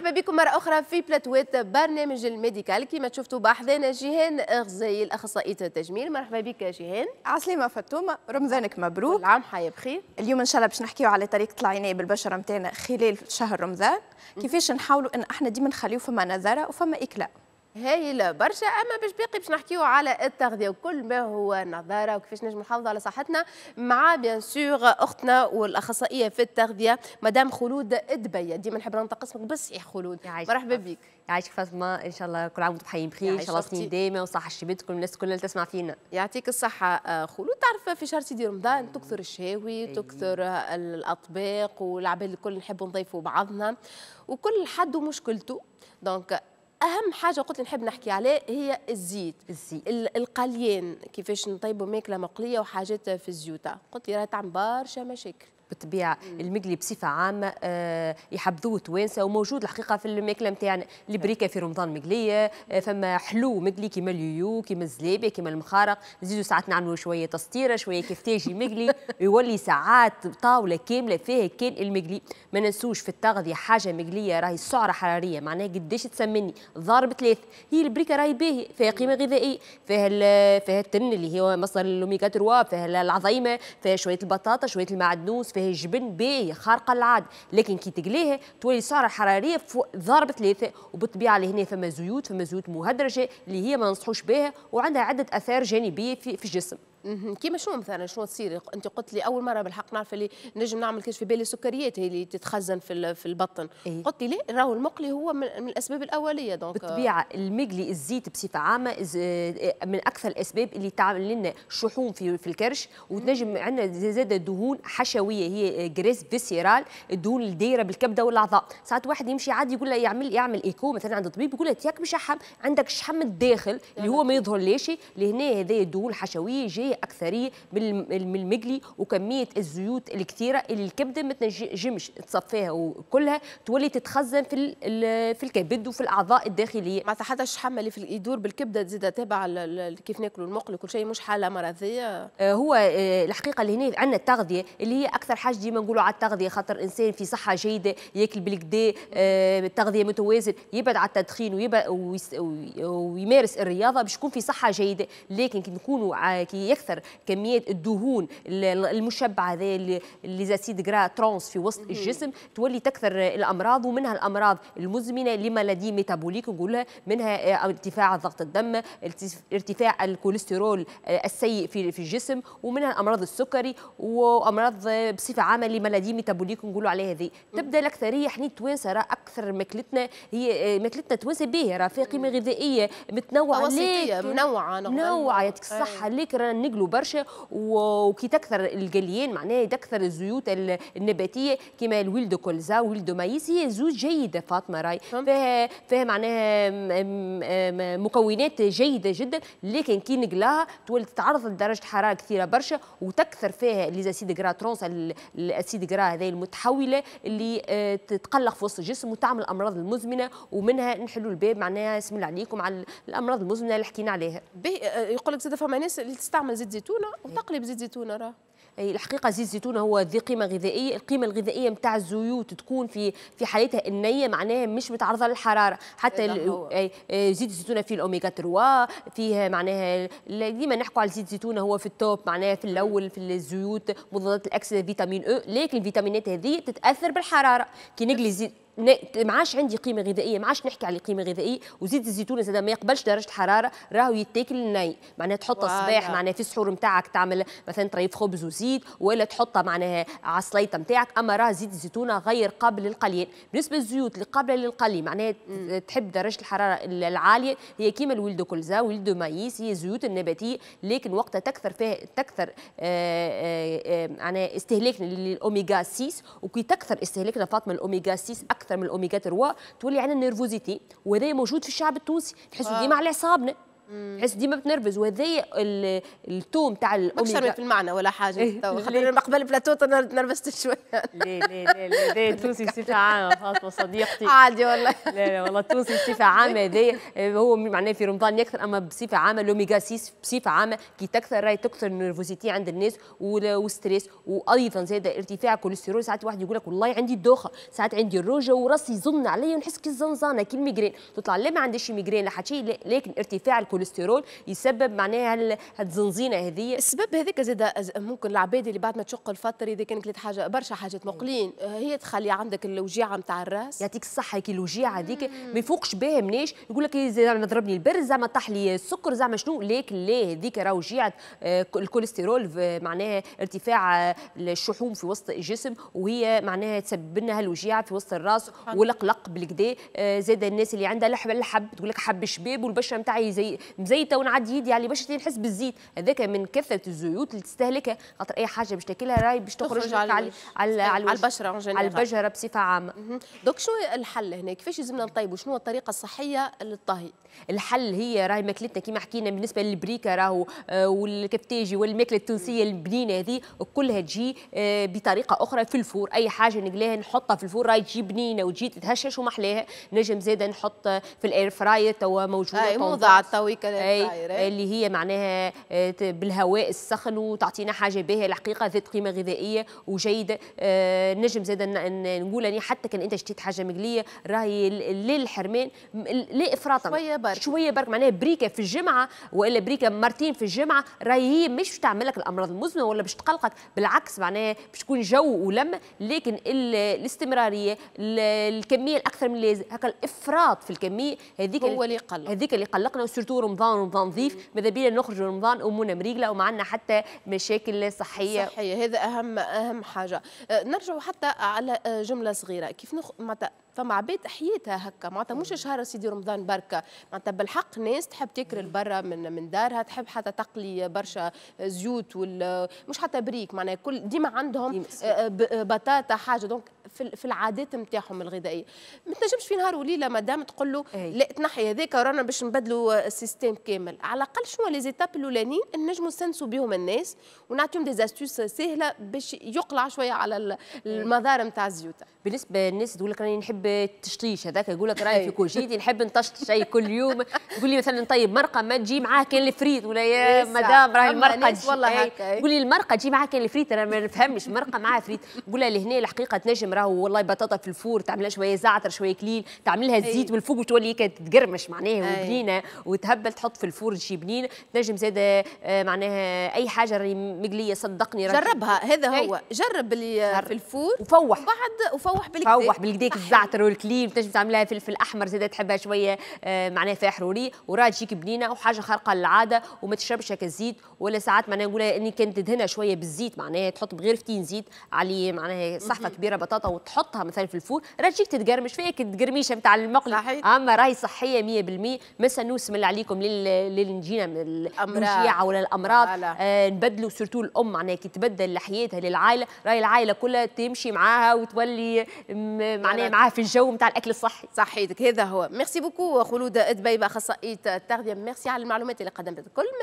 مرحبا بكم مرة أخرى في بلاتويت برنامج الميديكال كما شفتوا بحضنا جيهان اغزي أخصائية التجميل مرحبا بك جيهان عسلامة فتومة رمضانك مبروك العام حي بخير اليوم إن شاء الله باش نحكيو على طريقة العناية بالبشرة نتاعنا خلال شهر رمضان كيفاش نحاولوا أن احنا ديما نخليو فما نظارة وفما إكلاء هايله برشا اما باش باقي باش نحكيو على التغذيه وكل ما هو نظاره وكيفاش نجم نحافظوا على صحتنا مع بيان سور اختنا والاخصائيه في التغذيه مدام خلود دبيه ديما نحب ننطق اسمك بالصحيح خلود مرحبا بك يعيشك فاطمه ان شاء الله كل عام وانتم بخير ان شاء الله سنين دايمه وصحه كل الناس كلها اللي تسمع فينا يعطيك الصحه آه، خلود تعرف في شهر سيدي رمضان تكثر الشهاوي تكثر آه، الاطباق والعباد الكل نحبوا نضيفوا بعضنا وكل حد ومشكلته دونك اهم حاجه قلت نحب نحكي عليه هي الزيت الزيت القليان كيفاش نطيبوا ماكله مقليه وحاجات في الزيوت قلت لي راه تعمل برشا مشاكل بالطبيعه المقلي بصفه عامه آه، يحبذوه التوانسه وموجود الحقيقه في الماكله نتاعنا البريكه في رمضان مقليه آه، فما حلو مقلي كيما اليويو كيما الزلابيه كيما المخارق نزيدوا ساعات نعملوا شويه تسطيره شويه كفتاجي مقلي يولي ساعات طاوله كامله فيها كان المقلي ما ننسوش في التغذيه حاجه مقليه راهي السعره حراريه معناها قداش تسمني ضارب ثلاث هي البريكه راهي باهي فيها قيمه غذائيه فيها فيها التن اللي هو مصدر الاوميغا 3 فيها العظيمه فيها شويه البطاطا شويه المعدنوس فيها بها الجبن باهي خارقة العاد لكن كي تقليها تولي السعرة الحرارية فوق ضرب ثلاثة وبالطبيعة هنا فما زيوت فما زيوت مهدرجة اللي هي ما ننصحوش بها وعندها عدة آثار جانبية في, في الجسم كيما شو مثلا شنو تصير انت قلت لي اول مره بالحق نعرف اللي نجم نعمل كشف في بالي السكريات هي اللي تتخزن في في البطن إيه؟ قلت لي ليه راهو المقلي هو من الاسباب الاوليه دونك بالطبيعه المقلي الزيت بصفه عامه إيه، من اكثر الاسباب اللي تعمل لنا شحوم في في الكرش وتنجم عندنا زاده دهون حشويه هي جريس فيسيرال الدهون الدايره بالكبده والاعضاء ساعات واحد يمشي عادي يقول له يعمل يعمل ايكو مثلا عند الطبيب يقول له ياك شحم عندك شحم الداخل اللي هو ما يظهر ليش لهنا هذا الدهون الحشويه جايه العمليه اكثريه من المجلي وكميه الزيوت الكثيره اللي الكبده ما تنجمش تصفيها وكلها تولي تتخزن في في الكبد وفي الاعضاء الداخليه معناتها حتى الشحم اللي في يدور بالكبده تزيد تابع كيف ناكلوا المقلي كل شيء مش حاله مرضيه آه، هو آه، الحقيقه اللي هنا عندنا التغذيه اللي هي اكثر حاجه ديما نقولوا على التغذيه خاطر الانسان في صحه جيده ياكل بالكدا آه، التغذيه متوازن يبعد على التدخين ويبعد ويمارس الرياضه باش يكون في صحه جيده لكن كي نكونوا كي اكثر كميه الدهون المشبعه ذي اللي زاسيد جرا ترانس في وسط الجسم تولي تكثر الامراض ومنها الامراض المزمنه لدي ميتابوليك نقولها منها آه، ارتفاع ضغط الدم ارتفاع الكوليسترول آه، السيء في في الجسم ومنها امراض السكري وامراض آه، بصفه عامه لدي ميتابوليك نقولوا عليها هذه تبدا الاكثريه حني التوانسه راه اكثر ماكلتنا هي ماكلتنا توانسة باهيه راه فيها قيمه غذائيه متنوعه ليك منوعه منوعه يعطيك الصحه ليك رانا رجله برشا وكي تكثر الجليان معناها تكثر الزيوت النباتيه كما الويل دو كولزا ويل دو مايس هي زيوت جيده فاطمه راي فيها فيها معناها مكونات جيده جدا لكن كي نقلاها تولي تتعرض لدرجه حراره كثيره برشا وتكثر فيها ليزاسيد جرا ترونس الاسيد جرا هذه المتحوله اللي آه، تتقلق في وسط الجسم وتعمل امراض المزمنه ومنها نحلوا الباب معناها اسم الله عليكم على الامراض المزمنه اللي حكينا عليها آه، يقول لك زاد فما ناس اللي تستعمل زيت زيتونه وتقلب إيه. زيت زيتونه راه أي الحقيقه زيت الزيتون هو ذي قيمه غذائيه القيمه الغذائيه نتاع الزيوت تكون في في حالتها النيه معناها مش متعرضه للحراره حتى إيه، آه، زيت الزيتون فيه الاوميجا 3 فيه معناها ديما نحكوا على زيت الزيتون هو في التوب معناها في الاول في الزيوت مضادات الاكسده فيتامين او لكن الفيتامينات هذه تتاثر بالحراره كي نقلي زيت ما عادش عندي قيمه غذائيه ما عادش نحكي على قيمه غذائيه وزيت الزيتون اذا ما يقبلش درجه الحراره راهو يتاكل ني معناها تحطه الصباح معناها في السحور نتاعك تعمل مثلا طريف خبز وزيت والا تحطها معناها على السليطه نتاعك اما راه زيت الزيتونه غير قابل للقليل بالنسبه للزيوت اللي قابله للقليل معناها تحب درجه الحراره العاليه هي كيما الولد كلزا ولد مايس هي الزيوت النباتيه لكن وقتها تكثر فيها تكثر آه، آه، آه، معناها استهلاكنا للاوميجا 6 وكي تكثر استهلاكنا فاطمه الاوميجا 6 اكثر من الاوميجا 3 تولي عندنا نيرفوزيتي وهذا موجود في الشعب التونسي تحسوا آه. ديما على اعصابنا تحس ديما بتنرفز وهذايا التو نتاع الاوميجا اكثر من في المعنى ولا حاجه إيه. خلينا قبل بلاتو تنرفزت شويه لا لا لا لا التونسي بصفه عامه فاطمه صديقتي عادي والله لا لا والله التونسي بصفه عامه هذايا آه، هو معناه في رمضان يكثر اما بصفه عامه الاوميجا 6 بصفه عامه كي تكثر راهي تكثر النرفوزيتي عند الناس والستريس وايضا زاد ارتفاع الكوليسترول ساعات واحد يقول لك والله عندي الدوخه ساعات عندي الروجه وراسي يزن عليا ونحس كي الزنزانه كي تطلع لا ما عنديش ميغرين لا حتى شيء لكن ارتفاع الكوليسترول الكوليسترول يسبب معناها هالزنزينه هذه السبب هذاك زاد ممكن العباد اللي بعد ما تشق الفطر اذا كانت كلت حاجه برشا حاجات مقلين آه، هي تخلي عندك الوجيعه نتاع الراس يعطيك الصحه كي الوجيعه هذيك ما يفوقش بها مناش يقول لك إيه، ضربني البرد زعما طاح لي السكر زعما شنو ليك لا هذيك راه وجيعه آه، الكوليسترول معناها ارتفاع آه، الشحوم في وسط الجسم وهي معناها تسبب لنا هالوجيعه في وسط الراس والقلق بالكدا زاد الناس اللي عندها لحب الحب تقول لك حب الشباب والبشره نتاعي زي مزيته ونعدي يدي يعني على باش نحس بالزيت هذاك من كثره الزيوت اللي تستهلكها خاطر اي حاجه باش تاكلها راي باش تخرج على على على, على البشره على البشره بصفه عامه دوك شو الحل هنا كيفاش لازمنا نطيبوا شنو الطريقه الصحيه للطهي الحل هي راهي ماكلتنا كيما حكينا بالنسبه للبريكه راهو آه، والكبتاجي والماكله التونسيه البنينه هذه كلها تجي آه، بطريقه اخرى في الفور اي حاجه نقلاها نحطها في الفور راهي تجي بنينه وتجي تتهشش ومحلاها نجم زاده نحط آه، في الاير فراير توا موجوده اي موضع توا كلام أي اللي هي معناها آه، بالهواء السخن وتعطينا حاجه باهيه الحقيقه ذات قيمه غذائيه وجيده آه، نجم زاد نقول اني حتى كان انت شتيت حاجه مقليه راهي للحرمان لا افراطا شويه برك شويه برك معناها بريكه في الجمعه والا بريكه مرتين في الجمعه راهي هي مش باش تعمل لك الامراض المزمنه ولا باش تقلقك بالعكس معناها باش تكون جو ولمه لكن الاستمراريه الكميه الاكثر من اللازم هكا الافراط في الكميه هذيك هو اللي يقلق هذيك اللي قلقنا وسورتو شهور رمضان رمضان ضيف ماذا بينا نخرج رمضان امورنا مريقله ومعنا حتى مشاكل صحيه صحيه هذا اهم اهم حاجه أه، نرجع حتى على أه، جمله صغيره كيف نخ... فما عباد حياتها هكا معناتها مش شهر سيدي رمضان بركه معناتها بالحق ناس تحب تاكل برا من من دارها تحب حتى تقلي برشا زيوت وال مش حتى بريك معناها كل ديما عندهم آه، آه، بطاطا حاجه دونك في العادات نتاعهم الغذائيه ما تنجمش في نهار وليله مدام تقول له لا تنحي هذاك رانا باش نبدلوا السيستم كامل على الاقل شنو لي زيتاب الاولانيين نجموا نسنسوا بهم الناس ونعطيهم دي زاستوس سهله باش يقلع شويه على المدار نتاع الزيوت بالنسبه للناس تقول لك راني نحب نحب التشطيش هذاك يقول لك راهي في كوجيتي نحب نطشطش اي كل يوم يقول لي مثلا نطيب مرقه ما تجي معاه كان الفريت ولا يا إيه، مدام راهي المرقه تجي والله هكا إيه. لي المرقه تجي معاه كان الفريت انا ما نفهمش مرقه معاه فريت نقول لها لهنا الحقيقه تنجم راهو والله بطاطا في الفور تعملها شويه زعتر شويه كليل تعمل لها الزيت من الفوق وتولي هيك تقرمش معناها وبنينه وتهبل تحط في الفور شي بنين تنجم زاده آه، معناها اي حاجه راهي مقليه صدقني جربها هذا هو جرب اللي في الفور وفوح وبعد وفوح بالكدا فوح بالكدا الزعتر العطر والكليم تنجم تعملها فلفل احمر زاد تحبها شويه آه، معناها فيها حروري وراها تجيك بنينه وحاجه خارقه للعاده وما تشربش هكا الزيت ولا ساعات معناها نقولها اني كانت تدهنها شويه بالزيت معناها تحط بغير فتين زيت عليه معناها صحفه كبيره بطاطا وتحطها مثلا في الفول راه تجيك تتقرمش فيك تقرميشه نتاع المقلي صحيح. اما راهي صحيه 100% مسا اللي عليكم للنجينا من الامراض ولا الامراض آه نبدلوا سورتو الام معناها كي تبدل حياتها للعائله راهي العائله كلها تمشي معاها وتولي معناها معاها في في الجو نتاع الاكل الصحي صحيتك هذا هو ميرسي بوكو خلود دبيبه اخصائيه التغذيه ميرسي على المعلومات اللي قدمتها الكل